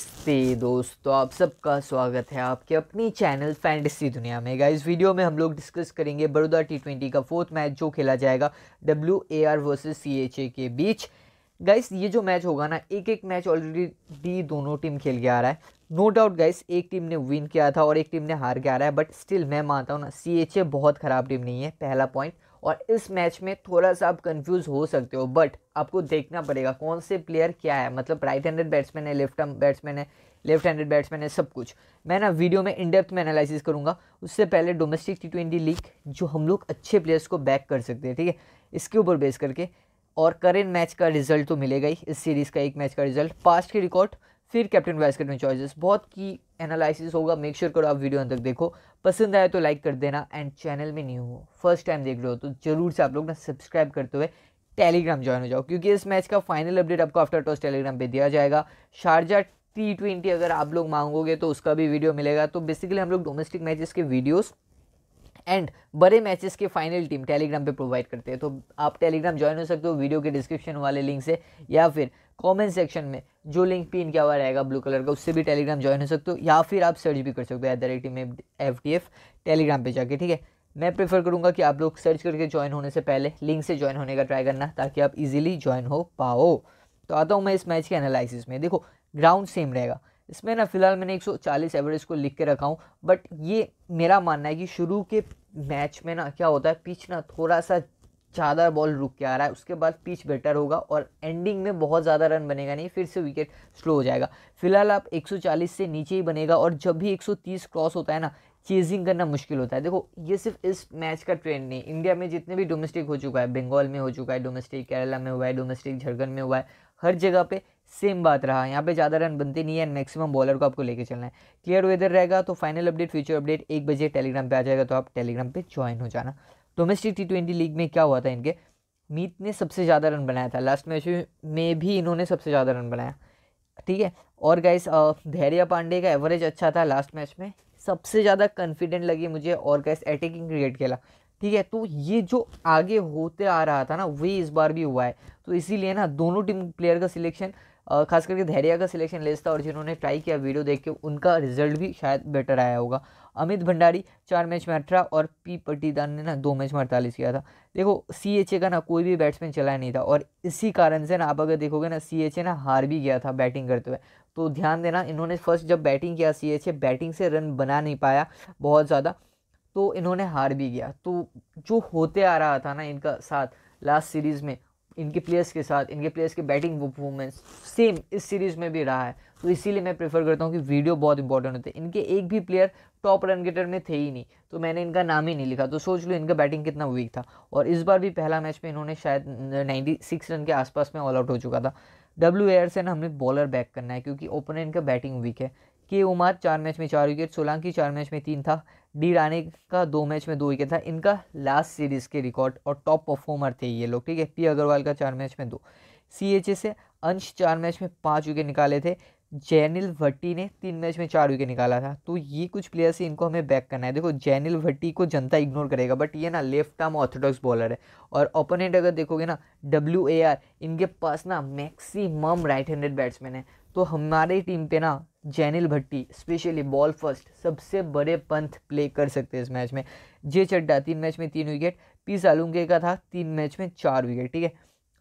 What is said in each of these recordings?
नमस्ते दोस्तों आप सबका स्वागत है आपके अपनी चैनल फैंटेसी दुनिया में गाइस वीडियो में हम लोग डिस्कस करेंगे बड़ौदा टी ट्वेंटी का फोर्थ मैच जो खेला जाएगा W A R versus C H A के बीच गाइस ये जो मैच होगा ना एक एक मैच ऑलरेडी दोनों टीम खेल के आ रहा है नो डाउट गाइस एक टीम ने विन किया था और एक टीम ने हार के आ रहा है बट स्टिल मैं मानता हूँ ना सी एच ए बहुत ख़राब टीम नहीं है पहला पॉइंट और इस मैच में थोड़ा सा आप कंफ्यूज हो सकते हो बट आपको देखना पड़ेगा कौन से प्लेयर क्या है मतलब राइट हैंडेड बैट्समैन है लेफ्ट बैट्समैन है लेफ्ट हैंडेड बैट्समैन है सब कुछ मैं ना वीडियो में इन डेप्थ में एनालिसिस करूँगा उससे पहले डोमेस्टिक टी ट्वेंटी लीग जो हम लोग अच्छे प्लेयर्स को बैक कर सकते हैं ठीक है इसके ऊपर बेस करके और करेंट मैच का रिजल्ट तो मिलेगा ही इस सीरीज़ का एक मैच का रिजल्ट पास्ट के रिकॉर्ड फिर कैप्टन वाइस कैप्टन चॉइसेस बहुत की एनालिसिस होगा मेक श्योर sure करो आप वीडियो अंत तक देखो पसंद आए तो लाइक कर देना एंड चैनल में न्यू हो फर्स्ट टाइम देख रहे हो तो जरूर से आप लोग ना सब्सक्राइब करते हुए टेलीग्राम ज्वाइन हो जाओ क्योंकि इस मैच का फाइनल अपडेट आपको आफ्टर टॉस टेलीग्राम पे दिया जाएगा शारजा टी ट्वेंटी अगर आप लोग मांगोगे तो उसका भी वीडियो मिलेगा तो बेसिकली हम लोग डोमेस्टिक मैचेस के वीडियोज़ एंड बड़े मैचेस के फाइनल टीम टेलीग्राम पे प्रोवाइड करते हैं तो आप टेलीग्राम ज्वाइन हो सकते हो वीडियो के डिस्क्रिप्शन वाले लिंक से या फिर कमेंट सेक्शन में जो लिंक पिन इनके हुआ रहेगा ब्लू कलर का उससे भी टेलीग्राम ज्वाइन हो सकते हो या फिर आप सर्च भी कर सकते हो एट द रेट में एफ टी एफ टेलीग्राम पर जाके ठीक है मैं प्रेफर करूँगा कि आप लोग सर्च करके ज्वाइन होने से पहले लिंक से ज्वाइन होने का ट्राई करना ताकि आप इजीली ज्वाइन हो पाओ तो आता हूँ मैं इस मैच के एनालिसिस में देखो ग्राउंड सेम रहेगा इसमें ना फिलहाल मैंने 140 एवरेज को लिख के रखा हूँ बट ये मेरा मानना है कि शुरू के मैच में ना क्या होता है पिच ना थोड़ा सा ज़्यादा बॉल रुक के आ रहा है उसके बाद पिच बेटर होगा और एंडिंग में बहुत ज़्यादा रन बनेगा नहीं फिर से विकेट स्लो हो जाएगा फिलहाल आप 140 से नीचे ही बनेगा और जब भी 130 क्रॉस होता है ना चेजिंग करना मुश्किल होता है देखो ये सिर्फ इस मैच का ट्रेंड नहीं इंडिया में जितने भी डोमेस्टिक हो चुका है बंगाल में हो चुका है डोमेस्टिक केरला में हुआ है डोमेस्टिक झारखंड में हुआ है हर जगह पर सेम बात रहा यहाँ पे ज़्यादा रन बनते नहीं है मैक्सिमम बॉलर को आपको लेके चलना है क्लियर वेदर रहेगा तो फाइनल अपडेट फ्यूचर अपडेट एक बजे टेलीग्राम पे आ जाएगा तो आप टेलीग्राम पे ज्वाइन हो जाना डोमेस्टिक टी ट्वेंटी लीग में क्या हुआ था इनके मीत ने सबसे ज़्यादा रन बनाया था लास्ट मैच में भी इन्होंने सबसे ज़्यादा रन बनाया ठीक है और गाइस धैर्य पांडे का एवरेज अच्छा था लास्ट मैच में सबसे ज़्यादा कॉन्फिडेंट लगी मुझे और गाइस अटैकिंग क्रिकेट खेला ठीक है तो ये जो आगे होते आ रहा था ना वही इस बार भी हुआ है तो इसीलिए ना दोनों टीम प्लेयर का सिलेक्शन खास करके धैर्या का सिलेक्शन लेस था और जिन्होंने ट्राई किया वीडियो देख के उनका रिजल्ट भी शायद बेटर आया होगा अमित भंडारी चार मैच में अठारह और पी पट्टीदार ने ना दो मैच में अड़तालीस किया था देखो सी एच ए का ना कोई भी बैट्समैन चला नहीं था और इसी कारण से ना आप अगर देखोगे ना सी एच ए ना हार भी गया था बैटिंग करते हुए तो ध्यान देना इन्होंने फर्स्ट जब बैटिंग किया सी एच ए बैटिंग से रन बना नहीं पाया बहुत ज़्यादा तो इन्होंने हार भी गया तो जो होते आ रहा था ना इनका साथ लास्ट सीरीज़ में इनके प्लेयर्स के साथ इनके प्लेयर्स के बैटिंग परफॉर्मेंस सेम इस सीरीज़ में भी रहा है तो इसीलिए मैं प्रेफर करता हूँ कि वीडियो बहुत इंपॉर्टेंट होते हैं इनके एक भी प्लेयर टॉप रन गेटर में थे ही नहीं तो मैंने इनका नाम ही नहीं लिखा तो सोच लो इनका बैटिंग कितना वीक था और इस बार भी पहला मैच में इन्होंने शायद नाइन्टी रन के आसपास में ऑल आउट हो चुका था डब्ल्यू ना हमें बॉलर बैक करना है क्योंकि ओपनर इनका बैटिंग वीक है के उमार चार मैच में चार विकेट सोलंकी चार मैच में तीन था डी रानी का दो मैच में दो विकेट था इनका लास्ट सीरीज़ के रिकॉर्ड और टॉप परफॉर्मर थे ये लोग ठीक है पी अग्रवाल का चार मैच में दो सी एच ए अंश चार मैच में पाँच विकेट निकाले थे जैनिल भट्टी ने तीन मैच में चार विकेट निकाला था तो ये कुछ प्लेयर्स हैं इनको हमें बैक करना है देखो जैनिल भट्टी को जनता इग्नोर करेगा बट ये ना लेफ्ट आर्म ऑर्थोडॉक्स बॉलर है और ओपोनेंट अगर देखोगे ना डब्ल्यू ए आर इनके पास ना मैक्सिमम राइट हैंडेड बैट्समैन है तो हमारी टीम पे ना Jainil Bhatti specially ball first सबसे बड़े पंथ प्ले कर सकते हैं इस मैच में जे चड्डा तीन मैच में तीन विकेट पी सालुंगे का था तीन मैच में चार विकेट ठीक है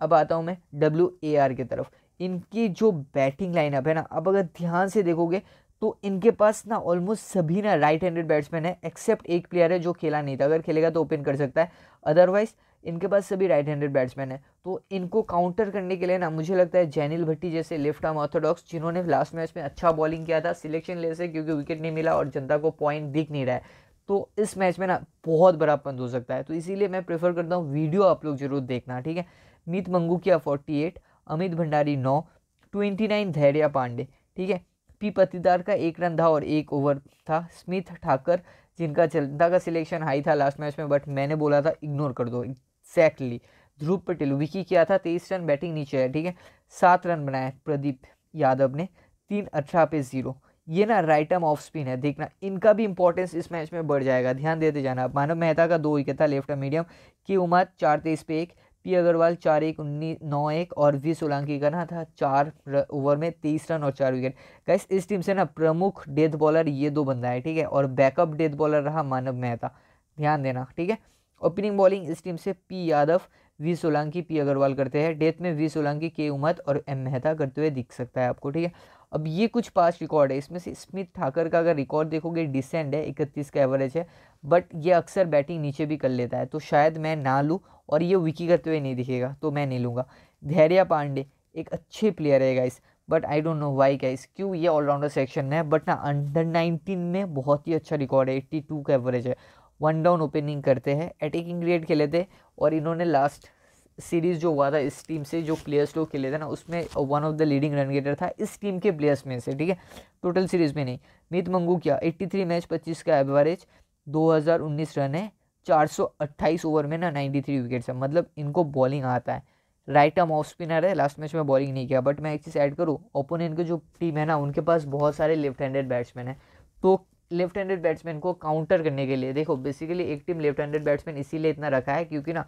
अब आता हूँ मैं डब्ल्यू ए आर की तरफ इनकी जो बैटिंग लाइनअप है ना अब अगर ध्यान से देखोगे तो इनके पास ना ऑलमोस्ट सभी ना राइट हैंडेड बैट्समैन है एक्सेप्ट एक प्लेयर है जो खेला नहीं था अगर खेलेगा तो ओपन कर सकता है अदरवाइज इनके पास सभी राइट हैंडेड बैट्समैन है तो इनको काउंटर करने के लिए ना मुझे लगता है जैनिल भट्टी जैसे लेफ्ट आर्म ऑर्थोडॉक्स जिन्होंने लास्ट मैच में अच्छा बॉलिंग किया था सिलेक्शन ले से क्योंकि विकेट नहीं मिला और जनता को पॉइंट दिख नहीं रहा है तो इस मैच में ना बहुत बड़ा पंद हो सकता है तो इसीलिए मैं प्रेफर करता हूँ वीडियो आप लोग जरूर देखना ठीक है मीत मंगूकिया फोर्टी एट अमित भंडारी नौ ट्वेंटी नाइन धैर्या पांडे ठीक है पी पतिदार का एक रन था और एक ओवर था स्मिथ ठाकर जिनका जनता का सिलेक्शन हाई था लास्ट मैच में बट मैंने बोला था इग्नोर कर दो एग्जैक्टली ध्रुव पटेल विकी किया था तेईस रन बैटिंग नीचे है ठीक है सात रन बनाए प्रदीप यादव ने तीन अठारह पे जीरो ये ना राइट आर्म ऑफ स्पिन है देखना इनका भी इंपॉर्टेंस इस मैच में बढ़ जाएगा ध्यान देते जाना मानव मेहता का दो विकेट था लेफ्ट आर्म मीडियम के उमा चार तेईस पे एक पी अग्रवाल चार एक उन्नीस नौ एक और वी सोलंकी का ना था चार ओवर में तेईस रन और चार विकेट गैस इस टीम से ना प्रमुख डेथ बॉलर ये दो बंदा है ठीक है और बैकअप डेथ बॉलर रहा मानव मेहता ध्यान देना ठीक है ओपनिंग बॉलिंग इस टीम से P Yadav V Solanki P Agarwal करते हैं डेथ में वी सोलंकी के उमत और एम मेहता करते हुए दिख सकता है आपको ठीक है अब ये कुछ पास रिकॉर्ड है इसमें से स्मिथ ठाकर का अगर रिकॉर्ड देखोगे डिसेंड है इकतीस का एवरेज है बट ये अक्सर बैटिंग नीचे भी कर लेता है तो शायद मैं ना लूँ और ये विकी करते हुए नहीं दिखेगा तो मैं नहीं लूँगा धैर्या पांडे एक अच्छे प्लेयर है guys but I don't know why guys क्यों ये ऑलराउंडर सेक्शन में है बट ना अंडर नाइनटीन में बहुत ही अच्छा रिकॉर्ड है एट्टी टू का एवरेज है वन डाउन ओपनिंग करते हैं अटैकिंग ग्रेड खेले थे और इन्होंने लास्ट सीरीज़ जो हुआ था इस टीम से जो प्लेयर्स लोग खेले थे ना उसमें one of the leading run getter था इस टीम के प्लेयर्स में से ठीक है टोटल सीरीज़ में नहीं मीत मंगू क्या 83 मैच 25 का एवरेज 2019 रन है 428 ओवर में ना 93 विकेट्स है मतलब इनको बॉलिंग आता है राइट आर्म ऑफ स्पिनर है लास्ट मैच में बॉलिंग नहीं किया बट मैं एक चीज़ ऐड करूँ ओपोनेंट की जो टीम है ना उनके पास बहुत सारे लेफ्ट हैंडेड बैट्समैन है तो लेफ्ट हैंडेड बैट्समैन को काउंटर करने के लिए देखो बेसिकली एक टीम लेफ्ट हैंडेड बैट्समैन इसीलिए इतना रखा है क्योंकि ना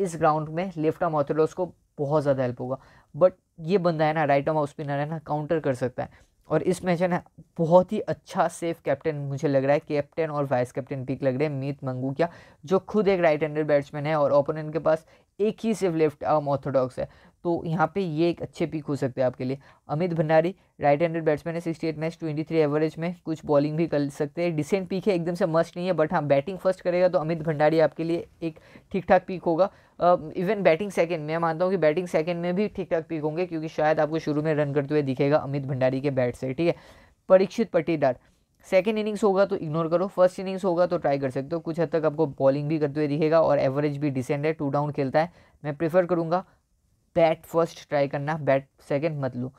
इस ग्राउंड में लेफ्ट आर्म ऑर्थोडॉक्स को बहुत ज़्यादा हेल्प होगा बट ये बंदा है ना राइट आर्म स्पिनर है ना काउंटर कर सकता है और इस मैच है ना बहुत ही अच्छा सेफ कैप्टन मुझे लग रहा है कैप्टन और वाइस कैप्टन पिक लग रहे हैं मीत मंगू क्या जो खुद एक राइट हैंडेड बैट्समैन है और ओपोनेंट के पास एक ही सिर्फ लेफ्ट आर्म ऑर्थोडॉक्स है तो यहाँ पे ये एक अच्छे पिक हो सकते हैं आपके लिए Amit Bhandari right handed batsman है sixty eight match twenty three average में कुछ बॉलिंग भी कर सकते हैं डिसेंट पिक है एकदम से मस्ट नहीं है बट हाँ बैटिंग फर्स्ट करेगा तो अमित भंडारी आपके लिए एक ठीक ठाक पिक होगा इवन बैटिंग सेकेंड मैं मानता हूँ कि बैटिंग सेकंड में भी ठीक ठाक पिक होंगे क्योंकि शायद आपको शुरू में रन करते हुए दिखेगा अमित भंडारी के बैट से ठीक है परीक्षित पट्टीदार सेकेंड इनिंग्स होगा तो इग्नोर करो फर्स्ट इनिंग्स होगा तो ट्राई कर सकते हो कुछ हद तक आपको बॉलिंग भी करते हुए दिखेगा और एवरेज भी डिसेंड है टू डाउन खेलता है मैं प्रेफर करूँगा बैट फर्स्ट ट्राई करना बैट सेकेंड मत लो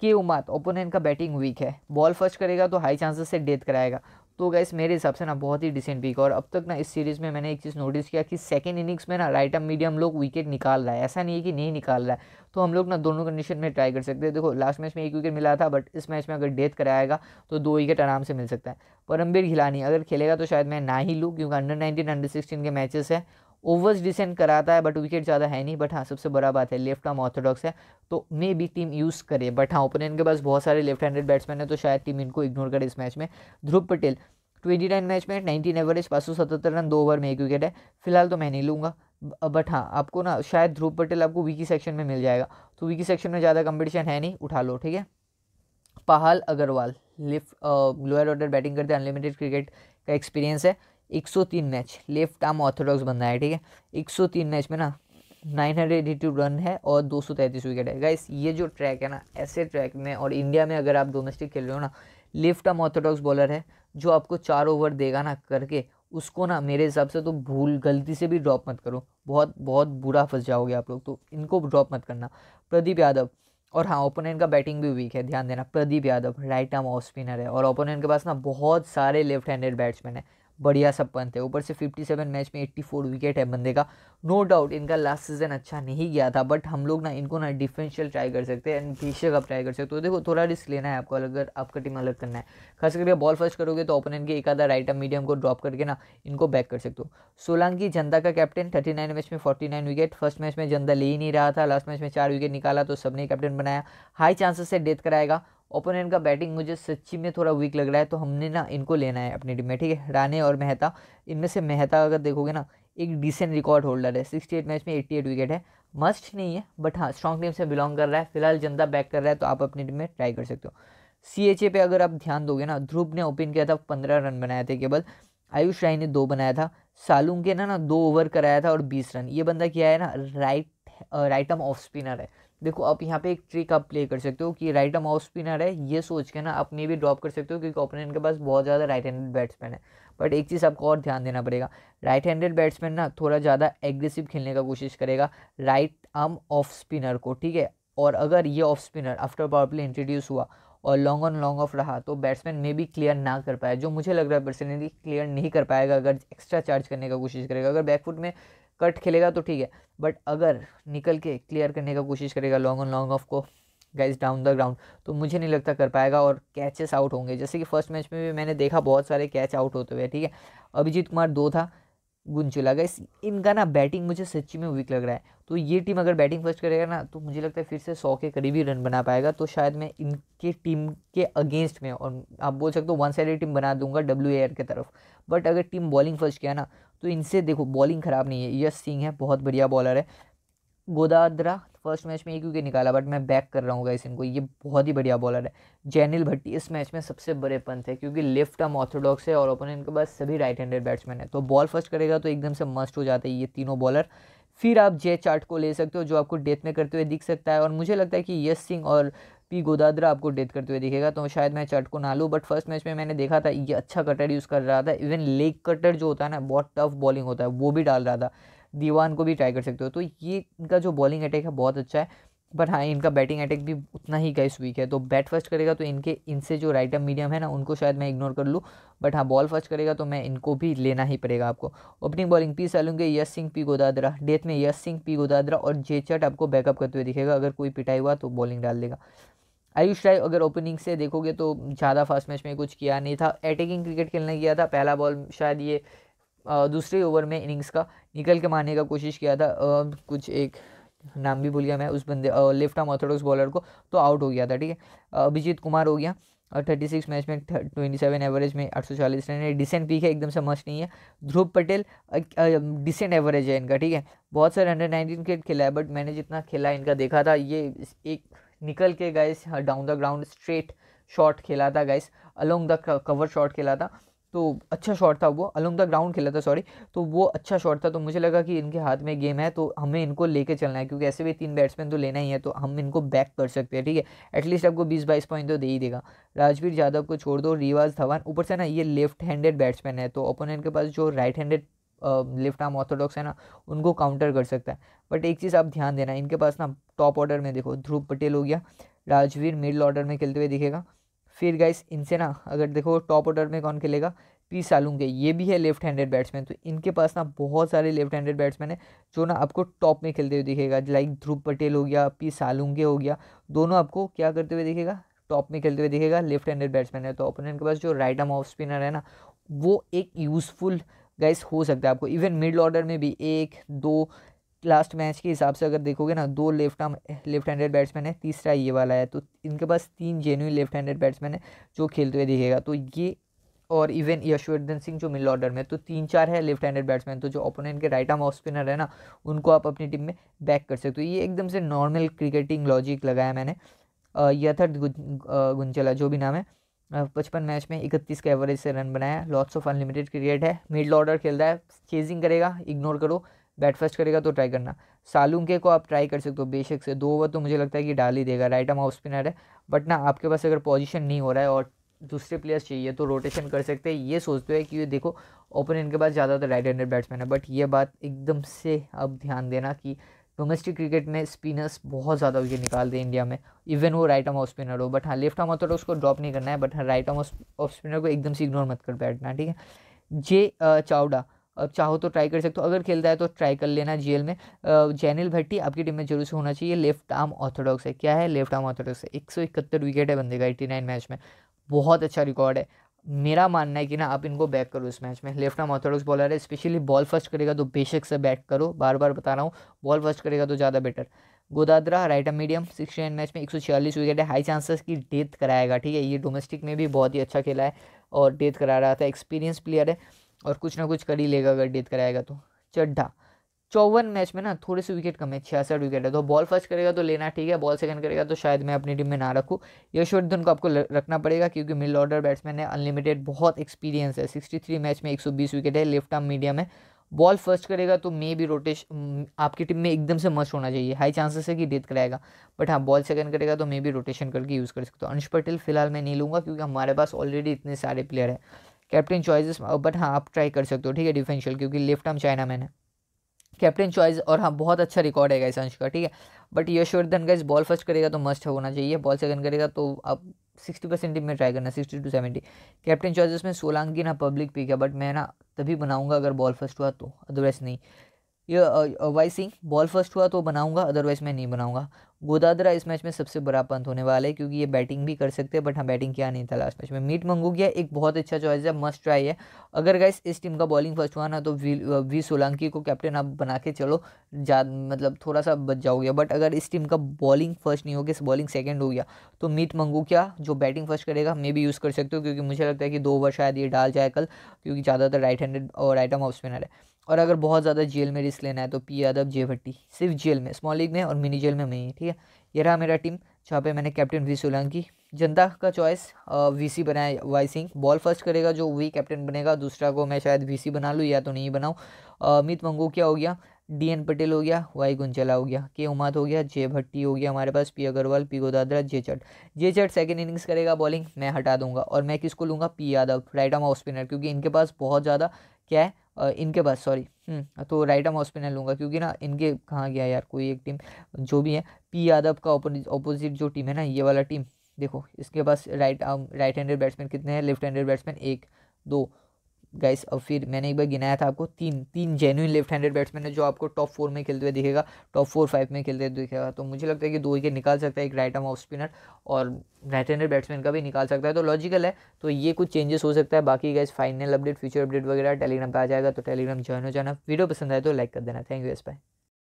के उमात ओपोनेंट का बैटिंग वीक है बॉल फर्स्ट करेगा तो हाई चांसेस से डेथ कराएगा तो गैस मेरे हिसाब से ना बहुत ही डिसेंट पिक और अब तक ना इस सीरीज़ में मैंने एक चीज़ नोटिस किया कि सेकेंड इनिंग्स में ना राइट हम मीडियम लोग विकेट निकाल रहा है ऐसा नहीं है कि नहीं निकाल रहा है तो हम लोग ना दोनों कंडीशन में ट्राई कर सकते हैं देखो लास्ट मैच में एक विकेट मिला था बट इस मैच में अगर डेथ कराएगा तो दो विकेट आराम से मिल सकता है परमबीर हिलानी अगर खेलेगा तो शायद मैं ना ही लूँ क्योंकि अंडर नाइनटीन अंडर सिक्सटीन के मैचेस हैं ओवर्स डिसेंड कराता है बट विकेट ज़्यादा है नहीं बट हाँ सबसे बड़ा बात है लेफ्ट आर्म ऑर्थोडॉक्स है तो मे बी टीम यूज़ करे बट हाँ ओपोनेंट के पास बहुत सारे लेफ्ट हैंडेड बैट्समैन है तो शायद टीम इनको इग्नोर करे इस मैच में Dhruv Patel twenty nine match में नाइनटीन एवरेज पाँच सौ सतहत्तर रन दो ओवर में एक विकेट है फिलहाल तो मैं नहीं लूँगा बट हाँ आपको ना शायद ध्रुव पटेल आपको वीकी सेक्शन में मिल जाएगा तो वीकी सेक्शन में ज़्यादा कंपटीशन है नहीं उठा लो ठीक है पहाल Agarwal left lower order batting करते अनलिमिटेड क्रिकेट का एक्सपीरियंस है 103 मैच लेफ्ट आर्म ऑर्थोडॉक्स बंदा है ठीक है 103 मैच में ना 982 रन है और 233 विकेट है गाइस ये जो ट्रैक है ना ऐसे ट्रैक में और इंडिया में अगर आप डोमेस्टिक खेल रहे हो ना लेफ्ट आर्म ऑर्थोडॉक्स बॉलर है जो आपको चार ओवर देगा ना करके उसको ना मेरे हिसाब से तो भूल गलती से भी ड्रॉप मत करो बहुत बहुत बुरा फंस जाओगे आप लोग तो इनको ड्रॉप मत करना प्रदीप यादव और हाँ ओपोनेंट का बैटिंग भी वीक है ध्यान देना Pradeep Yadav right arm off spinner है और ओपोनेंट के पास ना बहुत सारे लेफ्ट हैंडेड बैट्समैन है बढ़िया सब पंत है ऊपर से 57 मैच में 84 विकेट है बंदे का नो डाउट इनका लास्ट सीजन अच्छा नहीं गया था बट हम लोग ना इनको ना डिफेंशियल ट्राई कर सकते हैं एंड बेशक आप ट्राई कर सकते हो तो देखो थोड़ा रिस्क लेना है आपको अगर आपका टीम अलग करना है खास करके बॉल फर्स्ट करोगे तो ओपोनेंट के एक आधा राइट आर्म मीडियम को ड्रॉप करके ना इनको बैक कर सकते हो सोलंकी जनता का कैप्टन थर्टी मैच में फोर्टी विकेट फर्स्ट मैच में जनता ले ही नहीं रहा था लास्ट मैच में चार विकेट निकाला तो सबने कैप्टन बनाया हाई चांसेस से डेथ कराएगा ओपोनेंट का बैटिंग मुझे सच्ची में थोड़ा वीक लग रहा है तो हमने ना इनको लेना है अपनी टीम में ठीक है राणे और मेहता इनमें से मेहता अगर देखोगे ना एक डिसेंट रिकॉर्ड होल्डर है सिक्सटी एट मैच में एट्टी एट विकेट है मस्ट नहीं है बट हाँ स्ट्रॉन्ग टीम से बिलोंग कर रहा है फिलहाल जनता बैक कर रहा है तो आप अपनी टीम में ट्राई कर सकते हो सी एच ए पे अगर आप ध्यान दोगे ना ध्रुव ने ओपन किया था पंद्रह रन बनाए थे केवल आयुष राय ने दो बनाया था सालूंग के ना ना दो ओवर कराया था और बीस रन ये बंदा क्या है ना right right arm off spinner है देखो आप यहाँ पे एक ट्रिक आप प्ले कर सकते हो कि राइट माउस स्पिनर है ये सोच के ना अपने भी ड्रॉप कर सकते हो क्योंकि ओपोनेंट के पास बहुत ज़्यादा राइट हैंडेड बैट्समैन है बट एक चीज़ आपको और ध्यान देना पड़ेगा राइट हैंडेड बैट्समैन ना थोड़ा ज़्यादा एग्रेसिव खेलने का कोशिश करेगा राइट आर्म ऑफ स्पिनर को ठीक है और अगर ये off spinner after power play introduce हुआ और लॉन्ग ऑन लॉन्ग ऑफ रहा तो बैट्समैन मे भी क्लियर ना कर पाया जो मुझे लग रहा है पर्सनली क्लियर नहीं कर पाएगा अगर एक्स्ट्रा चार्ज करने का कोशिश करेगा अगर बैकफुट में कट खेलेगा तो ठीक है बट अगर निकल के क्लियर करने का कोशिश करेगा लॉन्ग ऑन लॉन्ग ऑफ को गाइज डाउन द ग्राउंड तो मुझे नहीं लगता कर पाएगा और कैचेस आउट होंगे जैसे कि फर्स्ट मैच में भी मैंने देखा बहुत सारे कैच आउट होते हुए ठीक है अभिजीत कुमार दो था गुंचुला गाइस इनका ना बैटिंग मुझे सच्ची में वीक लग रहा है तो ये टीम अगर बैटिंग फर्स्ट करेगा ना तो मुझे लगता है फिर से सौ के करीब ही रन बना पाएगा तो शायद मैं इनके टीम के अगेंस्ट में और आप बोल सकते हो वन साइड टीम बना दूंगा डब्ल्यू ए आर की तरफ बट अगर टीम बॉलिंग फर्स्ट किया ना तो इनसे देखो बॉलिंग ख़राब नहीं है यश सिंह है बहुत बढ़िया बॉलर है गोदाद्रा फर्स्ट मैच में एक विकेट निकाला बट मैं बैक कर रहा हूँ गाइस इनको ये बहुत ही बढ़िया बॉलर है जैनिल भट्टी इस मैच में सबसे बड़े पंथ है क्योंकि लेफ्ट आर्म ऑर्थोडॉक्स है और ओपोनेंट के पास सभी राइट हैंडेड बैट्समैन है तो बॉल फर्स्ट करेगा तो एकदम से मस्ट हो जाता है ये तीनों बॉलर फिर आप जय चार्ट को ले सकते हो जो आपको डेथ में करते हुए दिख सकता है और मुझे लगता है कि यश सिंह और पी गोदाद्रा आपको डेथ करते हुए दिखेगा तो शायद मैं चार्ट को ना लूँ बट फर्स्ट मैच में मैंने देखा था ये अच्छा कटर यूज़ कर रहा था इवन लेग कटर जो होता है ना बहुत टफ बॉलिंग होता है वो भी डाल रहा था दीवान को भी ट्राई कर सकते हो तो ये इनका जो बॉलिंग अटैक है बहुत अच्छा है बट हाँ इनका बैटिंग अटैक भी उतना ही गैस वीक है तो बैट फर्स्ट करेगा तो इनके इनसे जो राइट मीडियम है ना उनको शायद मैं इग्नोर कर लूँ बट हाँ बॉल फर्स्ट करेगा तो मैं इनको भी लेना ही पड़ेगा आपको opening bowling P Salunke Yash Singh P Godadara death में यश सिंह पी गोदादरा और जेचट आपको बैकअप करते हुए दिखेगा अगर कोई पिटाई हुआ तो बॉलिंग डाल देगा आयुष राय अगर ओपनिंग से देखोगे तो ज़्यादा फास्ट मैच में कुछ किया नहीं था अटैकिंग क्रिकेट खेलने गया था पहला बॉल शायद ये दूसरे ओवर में इनिंग्स का निकल के मारने का कोशिश किया था कुछ एक नाम भी भूल गया मैं उस बंदे लेफ्ट आर्म ऑर्थोडॉक्स बॉलर को तो आउट हो गया था ठीक है अभिजीत कुमार हो गया और थर्टी सिक्स मैच में ट्वेंटी सेवन एवरेज में आठ सौ चालीस रन है डिसेंट पीक है एकदम से मस्त नहीं है ध्रुव पटेल डिसेंट एवरेज है इनका ठीक है बहुत सारे अंडर नाइनटीन क्रिकेट खेला है बट मैंने जितना खेला इनका देखा था ये एक निकल के गए down the ground straight shot खेला था guys along the cover shot खेला था तो अच्छा शॉट था वो अलोंग द ग्राउंड खेला था सॉरी तो वो अच्छा शॉट था तो मुझे लगा कि इनके हाथ में गेम है तो हमें इनको लेके चलना है क्योंकि ऐसे भी तीन बैट्समैन तो लेना ही है तो हम इनको बैक कर सकते हैं ठीक है एटलीस्ट आपको बीस बाईस पॉइंट तो दे ही देगा राजवीर यादव को छोड़ दो रिवाज धवान ऊपर से ना ये लेफ्ट हैंडेड बैट्समैन है तो ओपोनेंट के पास जो right handed left arm orthodox है ना उनको काउंटर कर सकता है बट एक चीज़ आप ध्यान देना इनके पास ना टॉप ऑर्डर में देखो ध्रुव पटेल हो गया राजवीर मिडल ऑर्डर में खेलते हुए दिखेगा फिर गाइस इनसे ना अगर देखो टॉप ऑर्डर में कौन खेलेगा पी सालुंगे ये भी है लेफ्ट हैंडेड बैट्समैन तो इनके पास ना बहुत सारे लेफ्ट हैंडेड बैट्समैन है जो ना आपको टॉप में खेलते हुए दिखेगा लाइक ध्रुव पटेल हो गया पी सालुंगे हो गया दोनों आपको क्या करते हुए दिखेगा टॉप में खेलते हुए दिखेगा लेफ्ट हैंडेड बैट्समैन है तो ओपोनेंट के पास जो राइट आर्म ऑफ स्पिनर है ना वो एक यूज़फुल गाइस हो सकता है आपको इवन मिडल ऑर्डर में भी एक दो लास्ट मैच के हिसाब से अगर देखोगे ना दो left arm left handed batsman है तीसरा ये वाला है तो इनके पास तीन जेन्यून लेफ्ट हैंडेड बैट्समैन है जो खेलते हुए दिखेगा तो ये और इवन यशवर्धन सिंह जो मिल ऑर्डर में तो तीन चार है लेफ्ट हैंडेड बैट्समैन तो जो ओपोनेंट के राइट आर्म ऑफ स्पिनर है ना उनको आप अपनी टीम में बैक कर सकते हो ये एकदम से नॉर्मल क्रिकेटिंग लॉजिक लगाया मैंने यथर्थ गुंजला जो भी नाम है पचपन मैच में इकतीस का एवरेज से रन बनाया लॉट्स ऑफ अनलिमिटेड क्रिकेट है मिड ऑर्डर खेल रहा है चेजिंग करेगा इग्नोर करो बैट फर्स्ट करेगा तो ट्राई करना सालुंके को आप ट्राई कर सकते हो बेशक से दो ओवर तो मुझे लगता है कि डाल ही देगा राइट हम ऑफ स्पिनर है बट ना आपके पास अगर पोजीशन नहीं हो रहा है और दूसरे प्लेयर्स चाहिए तो रोटेशन कर सकते हैं ये सोचते हुए कि ये देखो ओपोनेंट के पास ज़्यादातर राइट हैंडेड बैट्समैन है बट ये बात एकदम से अब ध्यान देना कि डोमेस्टिक क्रिकेट में स्पिनर्स बहुत ज़्यादा विकेट निकालते हैं इंडिया में इवन वो राइट आर्म ऑफ स्पिनर हो बट हाँ लेफ्ट आर्म होता है उसको ड्रॉप नहीं करना है बट हाँ राइट आर्म ऑफ स्पिनर को एकदम से इग्नोर मत कर बैठना ठीक है जे चावड़ा अब चाहो तो ट्राई कर सकते हो अगर खेलता है तो ट्राई कर लेना जीएल में जैनिल भट्टी आपकी टीम में जरूर से होना चाहिए लेफ्ट आर्म ऑर्थोडॉक्स है क्या है लेफ्ट आर्म ऑर्थोडॉक्स है एक सौ इकहत्तर विकेट है बंदे का एट्टी नाइन मैच में बहुत अच्छा रिकॉर्ड है मेरा मानना है कि ना आप इनको बैक करो इस मैच में लेफ्ट आर्म ऑर्थोडॉक्स बॉलर है स्पेशली बॉल फर्स्ट करेगा तो बेशक से बैट करो बार बार बता रहा हूँ बॉल फर्स्ट करेगा तो ज़्यादा better Godadara right arm medium sixty nine match में एक सौ छियालीस विकेट है हाई चांसेस की डेथ कराएगा ठीक है ये डोमेस्टिक में भी बहुत ही अच्छा खेला है और डेथ करा रहा था एक्सपीरियंस प्लेयर है और कुछ ना कुछ कर ही लेगा अगर डेथ कराएगा तो चड्ढा चौवन मैच में ना थोड़े से विकेट कम है छियासठ विकेट है तो बॉल फर्स्ट करेगा तो लेना ठीक है बॉल सेकंड करेगा तो शायद मैं अपनी टीम में ना रखूँ यशवर्धन को आपको रखना पड़ेगा क्योंकि मिल ऑर्डर बैट्समैन है अनलिमिटेड बहुत एक्सपीरियंस है सिक्सटी थ्री मैच में एक सौ बीस विकेट है लेफ्ट आर्म मीडियम है बॉल फर्स्ट करेगा तो मे भी रोटेशन आपकी टीम में एकदम से मस्ट होना चाहिए हाई चांसेस है कि डेथ कराएगा बट हाँ बॉल सेकंड करेगा तो मे भी रोटेशन करके यूज़ कर सकते हो अंश पटेल फिलहाल मैं नहीं लूँगा क्योंकि हमारे पास ऑलरेडी इतने सारे प्लेयर हैं कैप्टन चॉइस बट हाँ आप ट्राई कर सकते हो ठीक है डिफेंशियल क्योंकि लेफ्ट आर्म चाइना मैन है कैप्टन चॉइस और हाँ बहुत अच्छा रिकॉर्ड है गाइस अंश का ठीक है but Yashvardhan guys ball first करेगा तो मस्ट होना चाहिए बॉल सेकंड करेगा तो आप सिक्सटी परसेंट टीम में ट्राई करना sixty two seventy captain choice में सोलांकी ना पब्लिक पिक है बट मैं ना तभी बनाऊंगा अगर बॉल फर्स्ट हुआ तो अदरवाइज नहीं ये वाई सिंह बॉल फर्स्ट हुआ तो बनाऊंगा अदरवाइज मैं नहीं बनाऊंगा गोदादरा इस मैच में सबसे बड़ा पंत होने वाला है क्योंकि ये बैटिंग भी कर सकते हैं बट हाँ बैटिंग किया नहीं था लास्ट मैच में मीट मंगू गया एक बहुत अच्छा चॉइस है मस्ट ट्राई है अगर गाइस इस टीम का बॉलिंग फर्स्ट हुआ ना तो वी वी सोलंकी को कैप्टन आप बना के चलो जा मतलब थोड़ा सा बच जाओगे बट अगर इस टीम का बॉलिंग फर्स्ट नहीं हो गया बॉलिंग सेकेंड हो गया तो मीट क्या जो बैटिंग फर्स्ट करेगा मे भी यूज़ कर सकते हो क्योंकि मुझे लगता है कि दो ओवर शायद ये डाल जाए कल क्योंकि ज़्यादातर राइट हैंडेड और राइट आर्म ऑफ स्पिनर है और अगर बहुत ज़्यादा जेल में रिस्क लेना है तो पी यादव जे भट्टी सिर्फ जेल में स्मॉल लीग में और मिनी जेल में नहीं ठीक है ये रहा मेरा टीम जहाँ पे मैंने कैप्टन वी सोलंकी जनता का चॉइस वीसी बनाया वाई सिंह बॉल फर्स्ट करेगा जो वही कैप्टन बनेगा दूसरा को मैं शायद वीसी बना लूँ या तो नहीं बनाऊँ अमित मंगू क्या हो गया डी एन पटेल हो गया वाई गुंजला हो गया के उमात हो गया जे भट्टी हो गया हमारे पास P Agarwal P Godadara J चट जे चट सेकेंड इनिंग्स करेगा बॉलिंग मैं हटा दूंगा और मैं किसको लूँगा P Yadav right arm off spinner क्योंकि इनके पास बहुत ज़्यादा क्या है इनके पास सॉरी हम्म, तो राइट आर्म स्पिनर लूँगा क्योंकि ना इनके कहाँ गया यार कोई एक टीम जो भी है पी यादव का ऑपोजिट जो टीम है ना ये वाला टीम देखो इसके पास right arm right handed batsman कितने हैं लेफ्ट हैंडेड बैट्समैन एक दो गाइस और फिर मैंने एक बार गिनाया था आपको तीन तीन जेन्यून लेफ्ट हैंडेड बैट्समैन है जो आपको टॉप फोर में खेलते हुए दिखेगा टॉप फोर फाइव में खेलते हुए दिखेगा तो मुझे लगता है कि दो विकेट निकाल सकता है एक राइट आर्म ऑफ स्पिनर और राइट हैंडेड बैट्समैन का भी निकाल सकता है तो लॉजिकल है तो ये कुछ चेंजेस हो सकता है बाकी guys final update future update वगैरह टेलीग्राम पर आ जाएगा तो टेलीग्राम ज्वाइन हो जाना वीडियो पसंद आए तो लाइक कर देना थैंक यू एस बाई